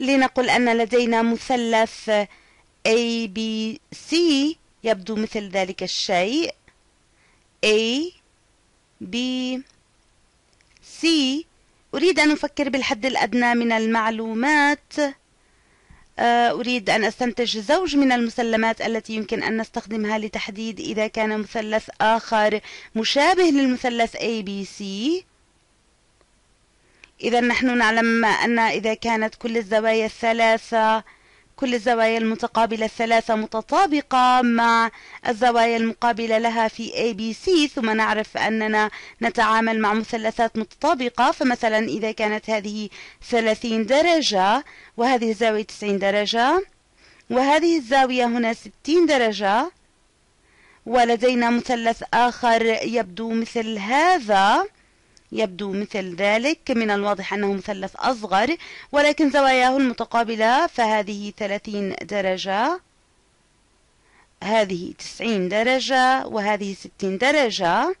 لنقل أن لدينا مثلث A B C يبدو مثل ذلك الشيء A B C أريد أن أفكر بالحد الأدنى من المعلومات آه، أريد أن أستنتج زوج من المسلمات التي يمكن أن نستخدمها لتحديد إذا كان مثلث آخر مشابه للمثلث ABC إذا نحن نعلم أن إذا كانت كل الزوايا الثلاثة كل الزوايا المتقابلة الثلاثة متطابقة مع الزوايا المقابلة لها في ABC ثم نعرف أننا نتعامل مع مثلثات متطابقة فمثلا إذا كانت هذه 30 درجة وهذه الزاوية 90 درجة وهذه الزاوية هنا 60 درجة ولدينا مثلث آخر يبدو مثل هذا يبدو مثل ذلك من الواضح أنه مثلث أصغر ولكن زواياه المتقابلة فهذه 30 درجة هذه 90 درجة وهذه 60 درجة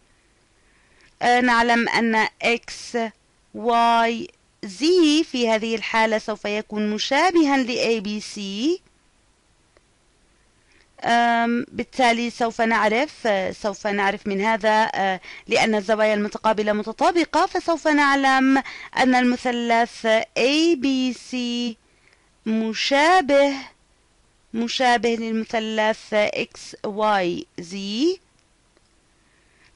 آه، نعلم أن x y z في هذه الحالة سوف يكون مشابها ل ABC بالتالي سوف نعرف سوف نعرف من هذا أه، لأن الزوايا المتقابلة متطابقة فسوف نعلم أن المثلث ABC مشابه مشابه للمثلث XYZ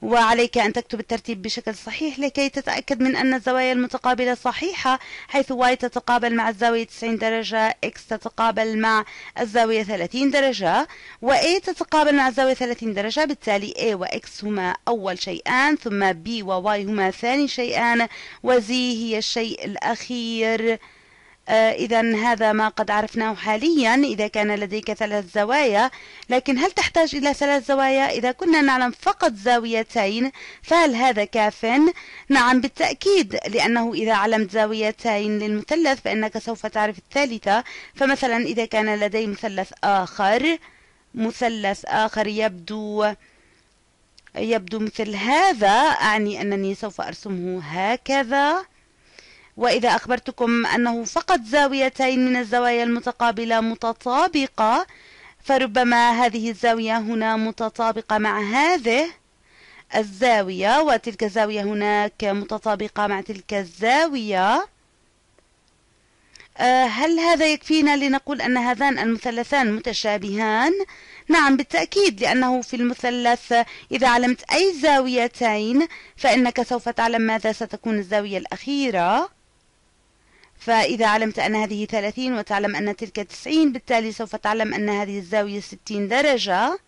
وعليك أن تكتب الترتيب بشكل صحيح لكي تتأكد من أن الزوايا المتقابلة صحيحة حيث Y تتقابل مع الزاوية 90 درجة X تتقابل مع الزاوية 30 درجة و A تتقابل مع الزاوية 30 درجة بالتالي A و X هما أول شيئان ثم B و Y هما ثاني شيئان و Z هي الشيء الأخير آه، إذا هذا ما قد عرفناه حاليا إذا كان لديك ثلاث زوايا لكن هل تحتاج إلى ثلاث زوايا إذا كنا نعلم فقط زاويتين فهل هذا كاف؟ نعم بالتأكيد لأنه إذا علمت زاويتين للمثلث فإنك سوف تعرف الثالثة فمثلا إذا كان لدي مثلث آخر مثلث آخر يبدو يبدو مثل هذا أعني أنني سوف أرسمه هكذا وإذا أخبرتكم أنه فقط زاويتين من الزوايا المتقابلة متطابقة فربما هذه الزاوية هنا متطابقة مع هذه الزاوية وتلك الزاوية هناك متطابقة مع تلك الزاوية آه، هل هذا يكفينا لنقول أن هذان المثلثان متشابهان؟ نعم بالتأكيد لأنه في المثلث إذا علمت أي زاويتين فإنك سوف تعلم ماذا ستكون الزاوية الأخيرة فإذا علمت أن هذه 30 وتعلم أن تلك 90 بالتالي سوف تعلم أن هذه الزاوية 60 درجة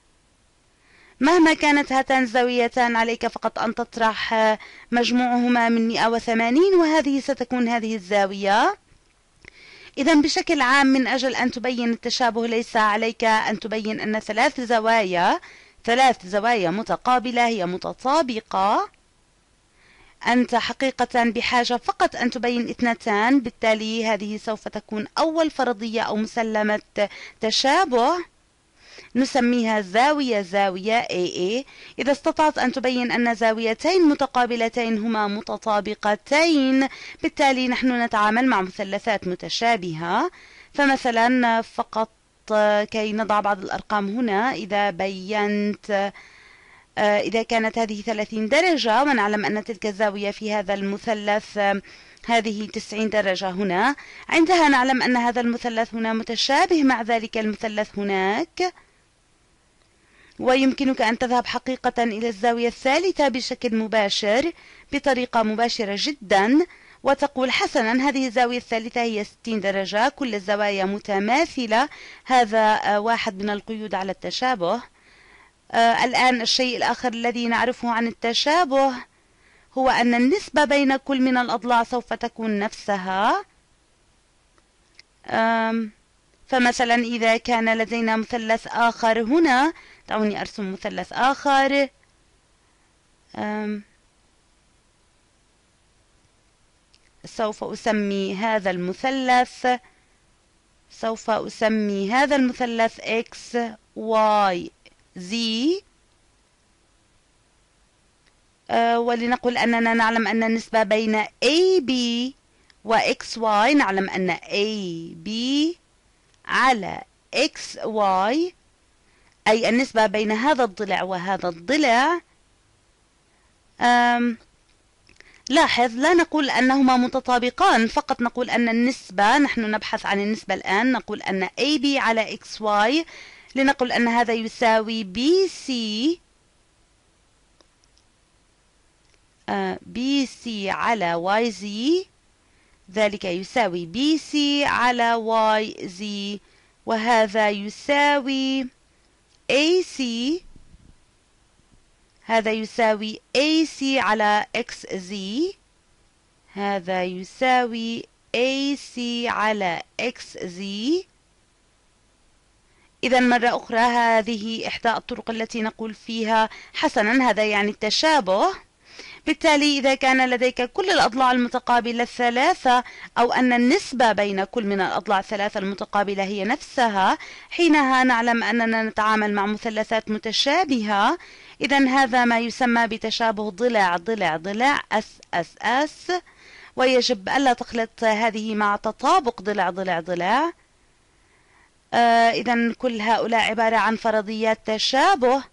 مهما كانت هاتان الزاويتان عليك فقط أن تطرح مجموعهما من 180 وهذه ستكون هذه الزاوية إذا بشكل عام من أجل أن تبين التشابه ليس عليك أن تبين أن ثلاث زوايا ثلاث زوايا متقابلة هي متطابقة أنت حقيقة بحاجة فقط أن تبين اثنتان بالتالي هذه سوف تكون أول فرضية أو مسلمة تشابه نسميها زاوية زاوية AA إذا استطعت أن تبين أن زاويتين متقابلتين هما متطابقتين بالتالي نحن نتعامل مع مثلثات متشابهة فمثلا فقط كي نضع بعض الأرقام هنا إذا بينت آه، إذا كانت هذه 30 درجة ونعلم أن تلك الزاوية في هذا المثلث آه، هذه 90 درجة هنا عندها نعلم أن هذا المثلث هنا متشابه مع ذلك المثلث هناك ويمكنك أن تذهب حقيقة إلى الزاوية الثالثة بشكل مباشر بطريقة مباشرة جدا وتقول حسنا هذه الزاوية الثالثة هي 60 درجة كل الزوايا متماثلة هذا آه، واحد من القيود على التشابه آه، الآن الشيء الآخر الذي نعرفه عن التشابه هو أن النسبة بين كل من الأضلاع سوف تكون نفسها فمثلا إذا كان لدينا مثلث آخر هنا دعوني أرسم مثلث آخر سوف أسمي هذا المثلث سوف أسمي هذا المثلث X Y ذي آه ولنقل أننا نعلم أن النسبة بين AB و XY نعلم أن AB على XY أي النسبة بين هذا الضلع وهذا الضلع لاحظ لا نقول أنهما متطابقان فقط نقول أن النسبة نحن نبحث عن النسبة الآن نقول أن AB على XY لنقل أن هذا يساوي بي سي بي سي على واي زي ذلك يساوي بي سي على واي زي وهذا يساوي اي سي هذا يساوي اي سي على اكس زي هذا يساوي اي سي على اكس زي إذا مرة أخرى هذه إحدى الطرق التي نقول فيها حسنا هذا يعني التشابه بالتالي إذا كان لديك كل الأضلاع المتقابلة الثلاثة أو أن النسبة بين كل من الأضلاع الثلاثة المتقابلة هي نفسها حينها نعلم أننا نتعامل مع مثلثات متشابهة إذا هذا ما يسمى بتشابه ضلع ضلع ضلع أس أس أس ويجب ألا تخلط هذه مع تطابق ضلع ضلع ضلع آه، إذا كل هؤلاء عبارة عن فرضيات تشابه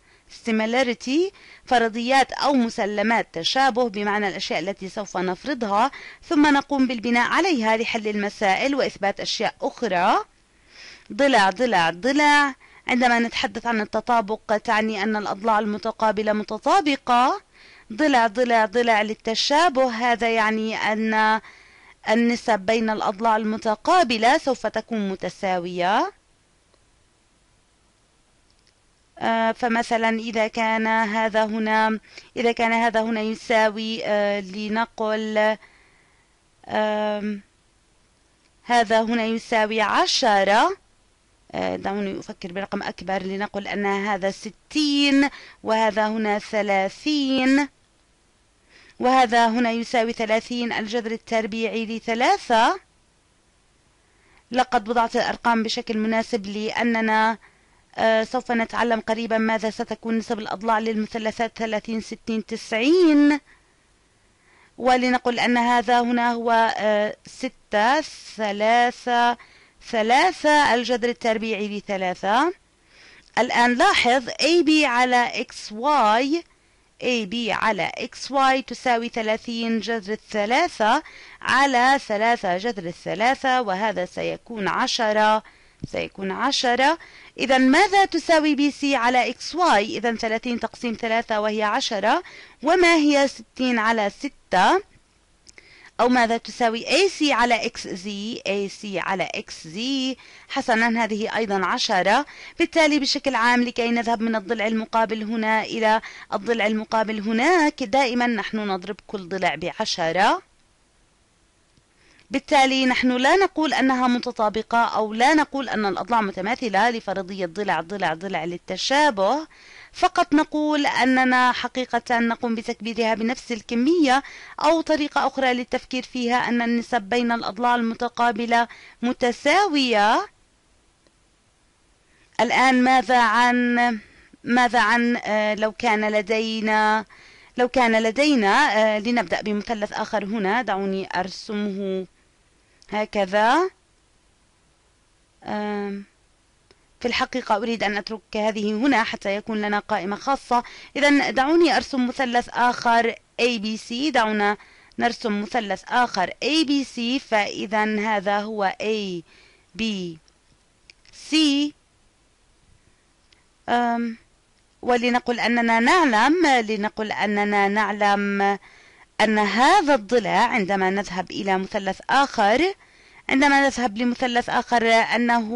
similarity فرضيات أو مسلمات تشابه بمعنى الأشياء التي سوف نفرضها ثم نقوم بالبناء عليها لحل المسائل وإثبات أشياء أخرى ضلع ضلع ضلع عندما نتحدث عن التطابق تعني أن الأضلاع المتقابلة متطابقة ضلع ضلع ضلع للتشابه هذا يعني أن النسب بين الأضلاع المتقابلة سوف تكون متساوية آه، فمثلا إذا كان هذا هنا إذا كان هذا هنا يساوي آه، لنقل هذا هنا يساوي عشرة آه، دعوني أفكر برقم أكبر لنقل أن هذا ستين وهذا هنا ثلاثين وهذا هنا يساوي ثلاثين الجذر التربيعي لثلاثة لقد وضعت الأرقام بشكل مناسب لأننا آه، سوف نتعلم قريبا ماذا ستكون نسب الأضلاع للمثلثات 30 60 90 ولنقل أن هذا هنا هو 6 3 3 الجذر التربيعي 3 الآن لاحظ AB على XY AB على XY تساوي 30 جذر الثلاثة على 3 جذر الثلاثة وهذا سيكون 10 جذر سيكون عشرة إذا ماذا تساوي بي سي على إكس واي إذا ثلاثين تقسيم ثلاثة وهي عشرة وما هي ستين على ستة أو ماذا تساوي AC على XZ AC على XZ حسنا هذه أيضا عشرة بالتالي بشكل عام لكي نذهب من الضلع المقابل هنا إلى الضلع المقابل هناك دائما نحن نضرب كل ضلع بعشرة بالتالي نحن لا نقول أنها متطابقة أو لا نقول أن الأضلاع متماثلة لفرضية ضلع ضلع ضلع للتشابه فقط نقول أننا حقيقة نقوم بتكبيرها بنفس الكمية أو طريقة أخرى للتفكير فيها أن النسب بين الأضلاع المتقابلة متساوية الآن ماذا عن ماذا عن آه، لو كان لدينا لو كان لدينا آه، لنبدأ بمثلث آخر هنا دعوني أرسمه هكذا في الحقيقة أريد أن أترك هذه هنا حتى يكون لنا قائمة خاصة إذا دعوني أرسم مثلث آخر ABC دعونا نرسم مثلث آخر ABC فإذا هذا هو ABC ولنقل أننا نعلم لنقل أننا نعلم أن هذا الضلع عندما نذهب إلى مثلث آخر عندما نذهب لمثلث آخر أنه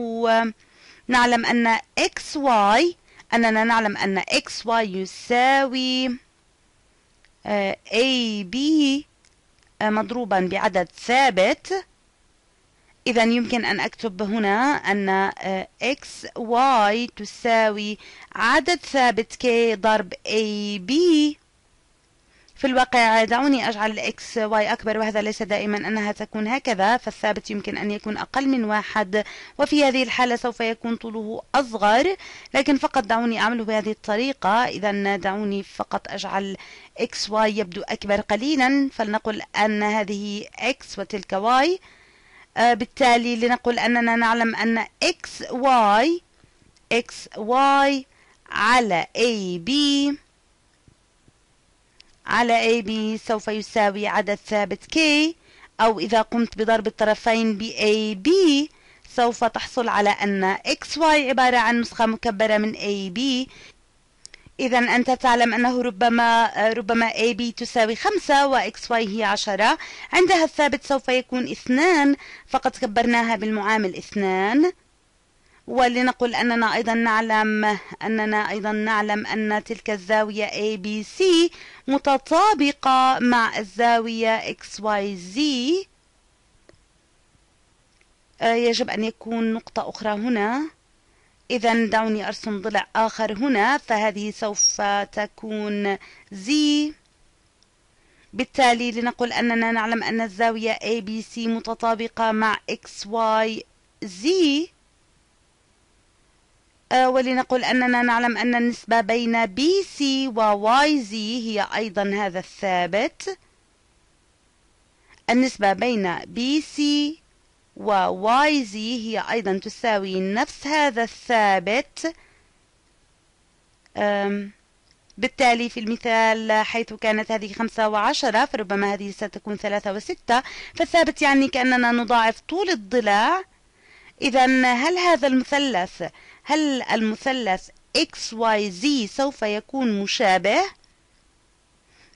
نعلم أن xy أننا نعلم أن xy يساوي آه، ab آه، مضروبا بعدد ثابت إذا يمكن أن أكتب هنا أن x آه، y تساوي عدد ثابت k ضرب a b في الواقع دعوني أجعل الإكس واي أكبر وهذا ليس دائما أنها تكون هكذا فالثابت يمكن أن يكون أقل من واحد وفي هذه الحالة سوف يكون طوله أصغر لكن فقط دعوني أعمله بهذه الطريقة إذا دعوني فقط أجعل إكس واي يبدو أكبر قليلا فلنقل أن هذه إكس وتلك واي آه، بالتالي لنقل أننا نعلم أن إكس واي إكس واي على أي بي على AB سوف يساوي عدد ثابت K أو إذا قمت بضرب الطرفين ب AB سوف تحصل على أن XY عبارة عن نسخة مكبرة من AB إذا أنت تعلم أنه ربما ربما AB تساوي خمسة و XY هي عشرة عندها الثابت سوف يكون اثنان فقد كبرناها بالمعامل اثنان ولنقل أننا أيضا نعلم أننا أيضا نعلم أن تلك الزاوية ABC متطابقة مع الزاوية XYZ آه، يجب أن يكون نقطة أخرى هنا إذا دعوني أرسم ضلع آخر هنا فهذه سوف تكون Z بالتالي لنقل أننا نعلم أن الزاوية ABC متطابقة مع XYZ آه، ولنقل أننا نعلم أن النسبة بين BC وواي زي هي أيضا هذا الثابت النسبة بين BC وواي زي هي أيضا تساوي نفس هذا الثابت بالتالي في المثال حيث كانت هذه خمسة وعشرة فربما هذه ستكون ثلاثة وستة فالثابت يعني كأننا نضاعف طول الضلع إذا هل هذا المثلث هل المثلث XYZ سوف يكون مشابه؟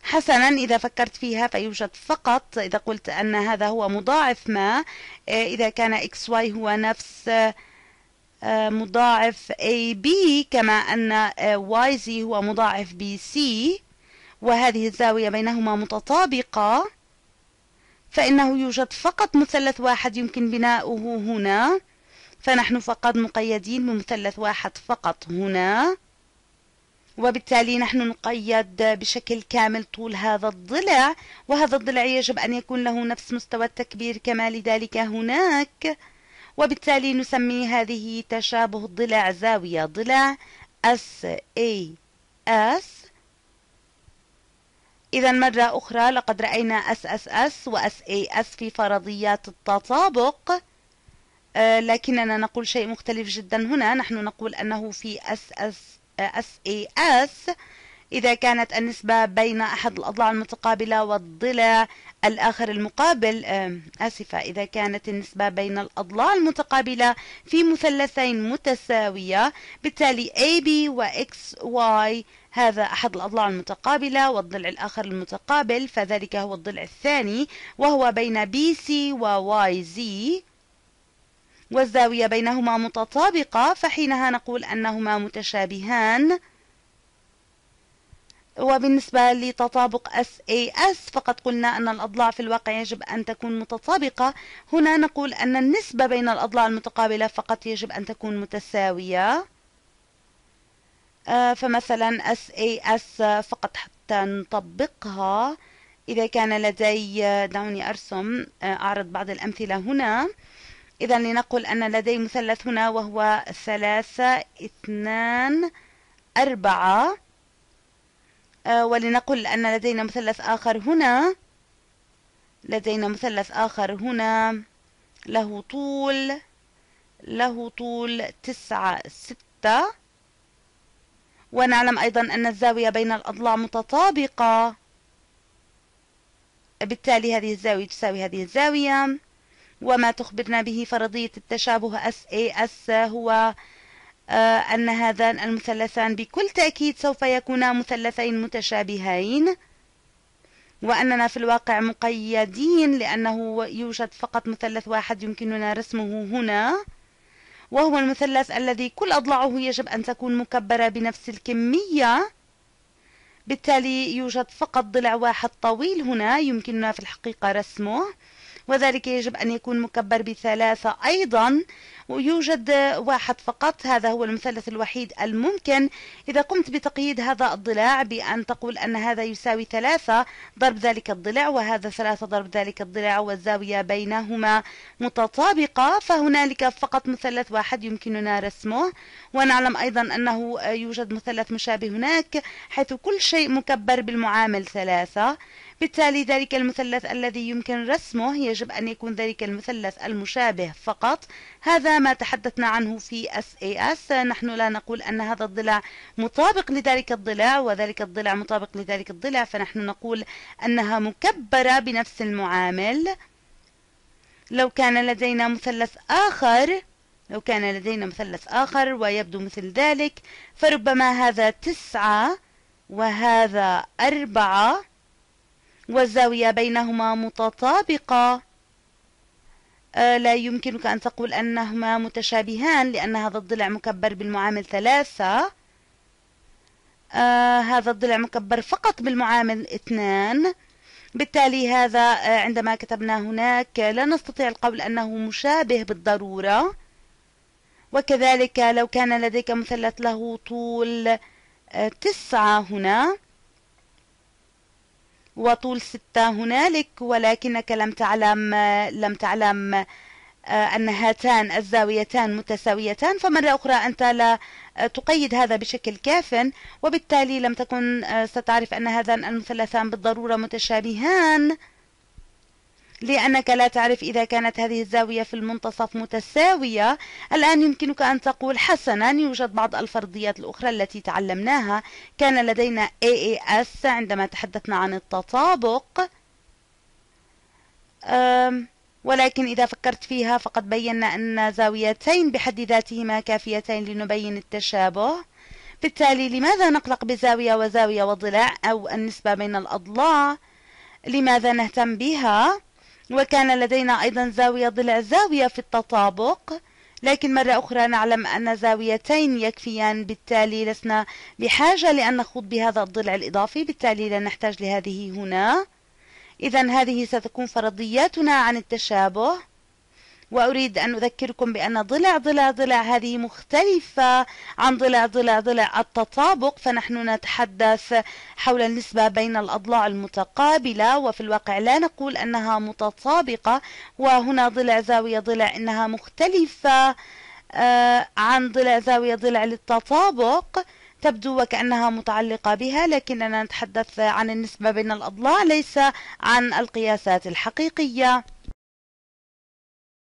حسنا إذا فكرت فيها فيوجد فقط إذا قلت أن هذا هو مضاعف ما آه، إذا كان XY هو نفس آه، آه، مضاعف AB كما أن YZ هو مضاعف BC وهذه الزاوية بينهما متطابقة فإنه يوجد فقط مثلث واحد يمكن بناؤه هنا فنحن فقط مقيدين بمثلث واحد فقط هنا وبالتالي نحن نقيد بشكل كامل طول هذا الضلع وهذا الضلع يجب أن يكون له نفس مستوى التكبير كما لذلك هناك وبالتالي نسمي هذه تشابه الضلع زاوية ضلع S A S إذا مرة أخرى لقد رأينا S S S و S A S في فرضيات التطابق آه، لكننا نقول شيء مختلف جدا هنا نحن نقول أنه في SAS آه، إذا كانت النسبة بين أحد الأضلاع المتقابلة والضلع الآخر المقابل آه، آسفة إذا كانت النسبة بين الأضلاع المتقابلة في مثلثين متساوية بالتالي AB و XY هذا أحد الأضلاع المتقابلة والضلع الآخر المتقابل فذلك هو الضلع الثاني وهو بين BC و YZ والزاوية بينهما متطابقة فحينها نقول أنهما متشابهان وبالنسبة لتطابق SAS فقد قلنا أن الأضلاع في الواقع يجب أن تكون متطابقة هنا نقول أن النسبة بين الأضلاع المتقابلة فقط يجب أن تكون متساوية آه، فمثلا SAS فقط حتى نطبقها إذا كان لدي آه، دعوني أرسم آه، أعرض بعض الأمثلة هنا إذا لنقل أن لدي مثلث هنا وهو ثلاثة اثنان أربعة آه، ولنقل أن لدينا مثلث آخر هنا لدينا مثلث آخر هنا له طول له طول تسعة ستة ونعلم أيضا أن الزاوية بين الأضلاع متطابقة بالتالي هذه الزاوية تساوي هذه الزاوية وما تخبرنا به فرضية التشابه SAS هو آه، أن هذان المثلثان بكل تأكيد سوف يكونا مثلثين متشابهين وأننا في الواقع مقيدين لأنه يوجد فقط مثلث واحد يمكننا رسمه هنا وهو المثلث الذي كل أضلاعه يجب أن تكون مكبرة بنفس الكمية بالتالي يوجد فقط ضلع واحد طويل هنا يمكننا في الحقيقة رسمه وذلك يجب أن يكون مكبر بثلاثة أيضا ويوجد واحد فقط هذا هو المثلث الوحيد الممكن إذا قمت بتقييد هذا الضلاع بأن تقول أن هذا يساوي ثلاثة ضرب ذلك الضلع وهذا ثلاثة ضرب ذلك الضلع والزاوية بينهما متطابقة فهنالك فقط مثلث واحد يمكننا رسمه ونعلم أيضا أنه يوجد مثلث مشابه هناك حيث كل شيء مكبر بالمعامل ثلاثة بالتالي ذلك المثلث الذي يمكن رسمه يجب أن يكون ذلك المثلث المشابه فقط هذا ما تحدثنا عنه في SAS نحن لا نقول أن هذا الضلع مطابق لذلك الضلع وذلك الضلع مطابق لذلك الضلع فنحن نقول أنها مكبرة بنفس المعامل لو كان لدينا مثلث آخر لو كان لدينا مثلث آخر ويبدو مثل ذلك فربما هذا تسعة وهذا أربعة والزاوية بينهما متطابقة آه، لا يمكنك أن تقول أنهما متشابهان لأن هذا الضلع مكبر بالمعامل ثلاثة آه، هذا الضلع مكبر فقط بالمعامل اثنان بالتالي هذا آه، عندما كتبنا هناك لا نستطيع القول أنه مشابه بالضرورة وكذلك لو كان لديك مثلث له طول تسعة هنا وطول ستة هنالك ولكنك لم تعلم لم تعلم آه، أن هاتان الزاويتان متساويتان فمرة أخرى أنت لا آه، تقيد هذا بشكل كاف وبالتالي لم تكن آه، ستعرف أن هذان المثلثان بالضرورة متشابهان لأنك لا تعرف إذا كانت هذه الزاوية في المنتصف متساوية الآن يمكنك أن تقول حسنا يوجد بعض الفرضيات الأخرى التي تعلمناها كان لدينا AAS عندما تحدثنا عن التطابق ولكن إذا فكرت فيها فقد بينا أن زاويتين بحد ذاتهما كافيتين لنبين التشابه بالتالي لماذا نقلق بزاوية وزاوية وضلع أو النسبة بين الأضلاع لماذا نهتم بها؟ وكان لدينا أيضا زاوية ضلع زاوية في التطابق لكن مرة أخرى نعلم أن زاويتين يكفيان بالتالي لسنا بحاجة لأن نخوض بهذا الضلع الإضافي بالتالي لا نحتاج لهذه هنا إذا هذه ستكون فرضياتنا عن التشابه وأريد أن أذكركم بأن ضلع ضلع ضلع هذه مختلفة عن ضلع ضلع ضلع التطابق فنحن نتحدث حول النسبة بين الأضلاع المتقابلة وفي الواقع لا نقول أنها متطابقة وهنا ضلع زاوية ضلع إنها مختلفة آه، عن ضلع زاوية ضلع للتطابق تبدو وكأنها متعلقة بها لكننا نتحدث عن النسبة بين الأضلاع ليس عن القياسات الحقيقية